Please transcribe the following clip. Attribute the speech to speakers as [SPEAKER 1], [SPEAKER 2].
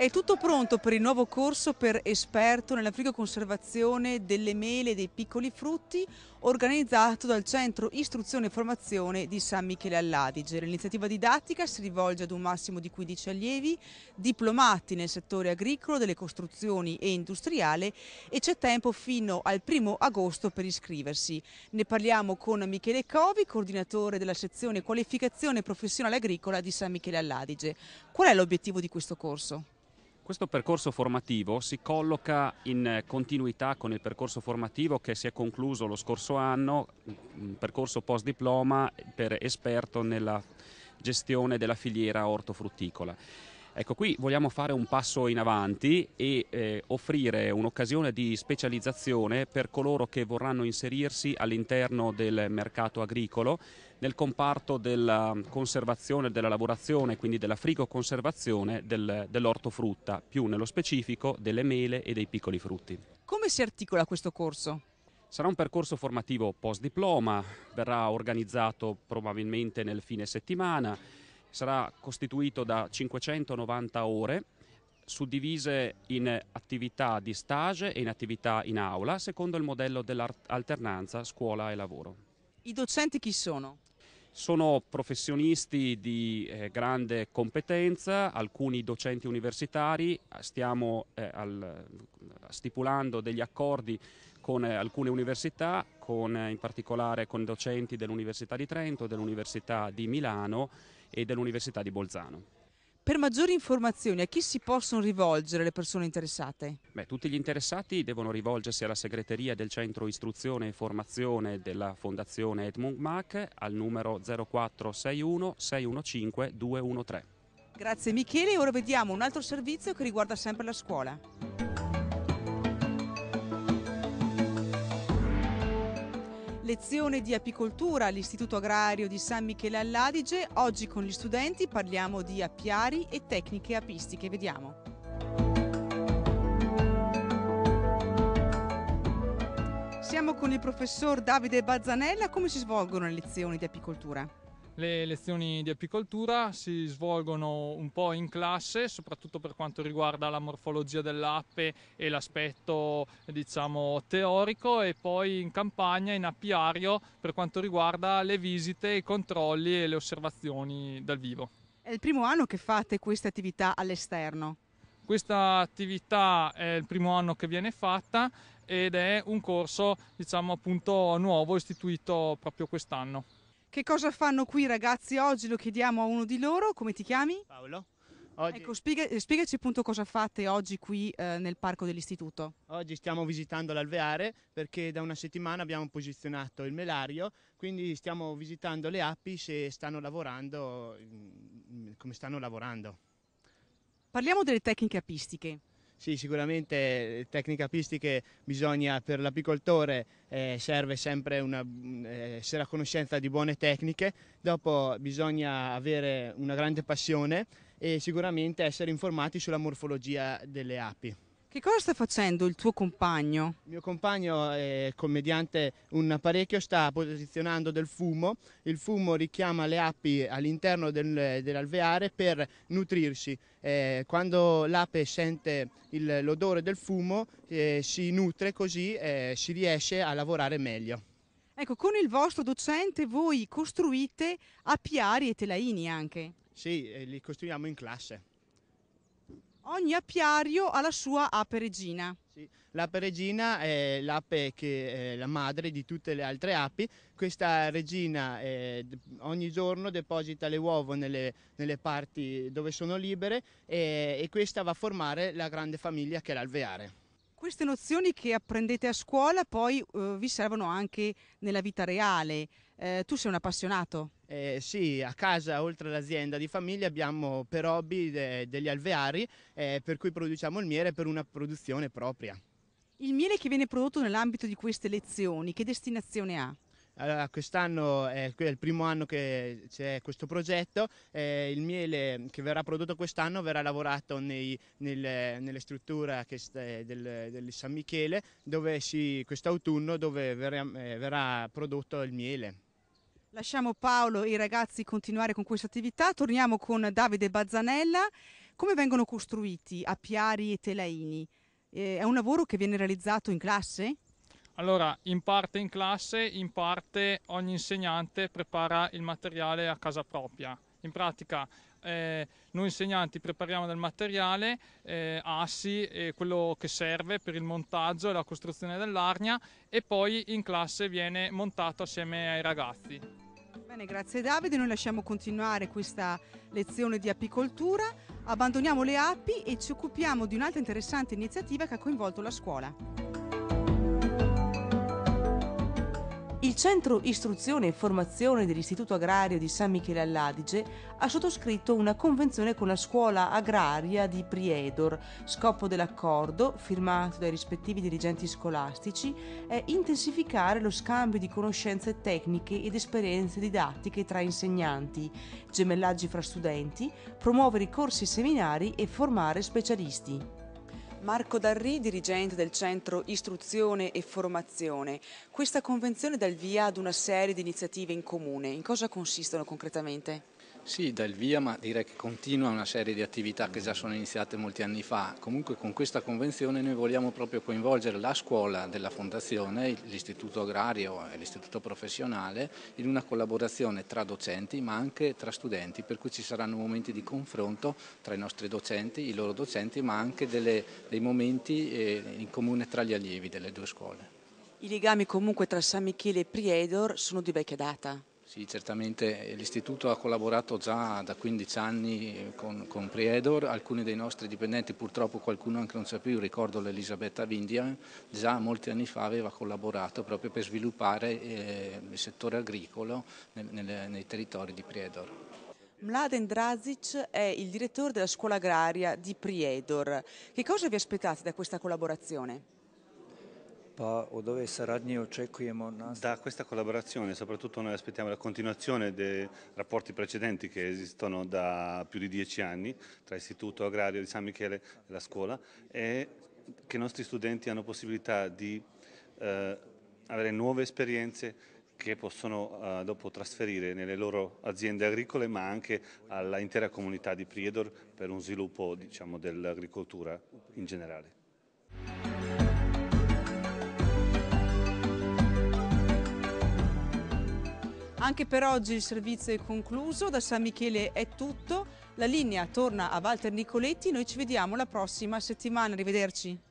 [SPEAKER 1] È tutto pronto per il nuovo corso per esperto nella frigoconservazione delle mele e dei piccoli frutti organizzato dal Centro Istruzione e Formazione di San Michele all'Adige. L'iniziativa didattica si rivolge ad un massimo di 15 allievi diplomati nel settore agricolo, delle costruzioni e industriale e c'è tempo fino al primo agosto per iscriversi. Ne parliamo con Michele Covi, coordinatore della sezione qualificazione professionale agricola di San Michele all'Adige. Qual è l'obiettivo di questo corso?
[SPEAKER 2] Questo percorso formativo si colloca in eh, continuità con il percorso formativo che si è concluso lo scorso anno, mm, un percorso post diploma per esperto nella gestione della filiera ortofrutticola. Ecco, qui vogliamo fare un passo in avanti e eh, offrire un'occasione di specializzazione per coloro che vorranno inserirsi all'interno del mercato agricolo nel comparto della conservazione, della lavorazione, quindi della frigoconservazione del, dell'ortofrutta, più nello specifico delle mele e dei piccoli frutti. Come si articola questo corso? Sarà un percorso formativo post diploma, verrà organizzato probabilmente nel fine settimana sarà costituito da 590 ore suddivise in attività di stage e in attività in aula, secondo il modello dell'alternanza scuola e lavoro.
[SPEAKER 1] I docenti chi sono?
[SPEAKER 2] Sono professionisti di eh, grande competenza, alcuni docenti universitari, stiamo eh, al, stipulando degli accordi con eh, alcune università, con, eh, in particolare con docenti dell'Università di Trento e dell'Università di Milano e dell'Università di Bolzano. Per maggiori informazioni a chi si possono rivolgere le
[SPEAKER 1] persone interessate?
[SPEAKER 2] Beh, tutti gli interessati devono rivolgersi alla segreteria del Centro Istruzione e Formazione della Fondazione Edmund Mach al numero 0461 615 213.
[SPEAKER 1] Grazie Michele, ora vediamo un altro servizio che riguarda sempre la scuola. Lezione di apicoltura all'Istituto Agrario di San Michele all'Adige. Oggi con gli studenti parliamo di apiari e tecniche apistiche. Vediamo. Siamo con il professor Davide Bazzanella. Come si svolgono le lezioni di apicoltura?
[SPEAKER 3] Le lezioni di apicoltura si svolgono un po' in classe, soprattutto per quanto riguarda la morfologia dell'ape e l'aspetto diciamo, teorico e poi in campagna, in apiario, per quanto riguarda le visite, i controlli e le osservazioni dal vivo.
[SPEAKER 1] È il primo anno che fate queste attività all'esterno?
[SPEAKER 3] Questa attività è il primo anno che viene fatta ed è un corso, diciamo appunto, nuovo istituito proprio quest'anno.
[SPEAKER 1] Che cosa fanno qui i ragazzi oggi? Lo chiediamo a uno di loro. Come ti chiami? Paolo. Oggi... Ecco, spiega, spiegaci appunto cosa fate oggi
[SPEAKER 4] qui eh, nel parco dell'istituto. Oggi stiamo visitando l'alveare perché da una settimana abbiamo posizionato il melario, quindi stiamo visitando le api se stanno lavorando, come stanno lavorando.
[SPEAKER 1] Parliamo delle tecniche apistiche.
[SPEAKER 4] Sì, sicuramente eh, tecniche apistiche bisogna, per l'apicoltore eh, serve sempre una, mm, eh, essere a conoscenza di buone tecniche, dopo bisogna avere una grande passione e sicuramente essere informati sulla morfologia delle api.
[SPEAKER 1] Che cosa sta facendo il tuo compagno? Il
[SPEAKER 4] mio compagno
[SPEAKER 1] è commediante,
[SPEAKER 4] un apparecchio sta posizionando del fumo, il fumo richiama le api all'interno del, dell'alveare per nutrirsi. Eh, quando l'ape sente il, l'odore del fumo eh, si nutre così eh, si riesce a lavorare meglio.
[SPEAKER 1] Ecco, con il vostro docente voi costruite apiari e telaini anche? Sì, eh, li costruiamo in classe. Ogni apiario ha la sua ape regina. Sì,
[SPEAKER 4] l'ape regina è l'ape che è la madre di tutte le altre api. Questa regina eh, ogni giorno deposita le uova nelle, nelle parti dove sono libere e, eh, e questa va a formare la grande famiglia che è l'alveare
[SPEAKER 1] queste nozioni che apprendete a scuola poi eh, vi servono anche nella vita reale. Eh, tu sei un appassionato? Eh, sì, a casa oltre
[SPEAKER 4] all'azienda di famiglia abbiamo per hobby de- degli alveari eh, per cui produciamo il miele per una produzione propria.
[SPEAKER 1] Il miele che viene prodotto nell'ambito di queste lezioni, che destinazione ha?
[SPEAKER 4] Allora, quest'anno è, il primo anno che c'è questo progetto, eh, il miele che verrà prodotto quest'anno verrà lavorato nei, nel, nelle strutture eh, del, del, San Michele, dove si, quest'autunno dove verrà, eh, verrà prodotto il miele.
[SPEAKER 1] Lasciamo Paolo e i ragazzi continuare con questa attività, torniamo con Davide Bazzanella. Come vengono costruiti apiari e telaini? Eh, è un lavoro che viene realizzato in classe?
[SPEAKER 3] Allora, in parte in classe, in parte ogni insegnante prepara il materiale a casa propria. In pratica eh, noi insegnanti prepariamo del materiale, eh, assi e quello che serve per il montaggio e la costruzione dell'arnia e poi in classe viene montato assieme ai ragazzi.
[SPEAKER 1] Bene, grazie Davide, noi lasciamo continuare questa lezione di apicoltura, abbandoniamo le api e ci occupiamo di un'altra interessante iniziativa che ha coinvolto la scuola. il Centro Istruzione e Formazione dell'Istituto Agrario di San Michele all'Adige ha sottoscritto una convenzione con la Scuola Agraria di Priedor. Scopo dell'accordo, firmato dai rispettivi dirigenti scolastici, è intensificare lo scambio di conoscenze tecniche ed esperienze didattiche tra insegnanti, gemellaggi fra studenti, promuovere i corsi e seminari e formare specialisti. Marco Darri, dirigente del Centro Istruzione e Formazione. Questa convenzione dà il via ad una serie di iniziative in comune. In cosa consistono concretamente?
[SPEAKER 4] Sì, dal via, ma direi che continua una serie di attività che già sono iniziate molti anni fa. Comunque con questa convenzione noi vogliamo proprio coinvolgere la scuola della Fondazione, l'istituto agrario e l'istituto professionale in una collaborazione tra docenti ma anche tra studenti, per cui ci saranno momenti di confronto tra i nostri docenti, i loro docenti, ma anche delle, dei momenti eh, in comune tra gli allievi delle due scuole.
[SPEAKER 1] I legami comunque tra San Michele e Priedor sono di vecchia data.
[SPEAKER 4] Sì, certamente l'istituto ha collaborato già da 15 anni con, con Priedor, alcuni dei nostri dipendenti, purtroppo qualcuno anche non c'è più, ricordo l'Elisabetta Vindia, già molti anni fa aveva collaborato proprio per sviluppare eh, il settore agricolo nel, nel, nei territori di Priedor.
[SPEAKER 1] Mladen Drazic è il direttore della scuola agraria di Priedor. Che cosa vi aspettate da questa collaborazione?
[SPEAKER 2] Da questa collaborazione soprattutto noi aspettiamo la continuazione dei rapporti precedenti che esistono da più di dieci anni tra l'Istituto Agrario di San Michele e la scuola e che i nostri studenti hanno possibilità di eh, avere nuove esperienze che possono eh, dopo trasferire nelle loro aziende agricole ma anche all'intera comunità di Priedor per un sviluppo diciamo, dell'agricoltura in generale.
[SPEAKER 1] Anche per oggi il servizio è concluso, da San Michele è tutto, la linea torna a Walter Nicoletti, noi ci vediamo la prossima settimana, arrivederci.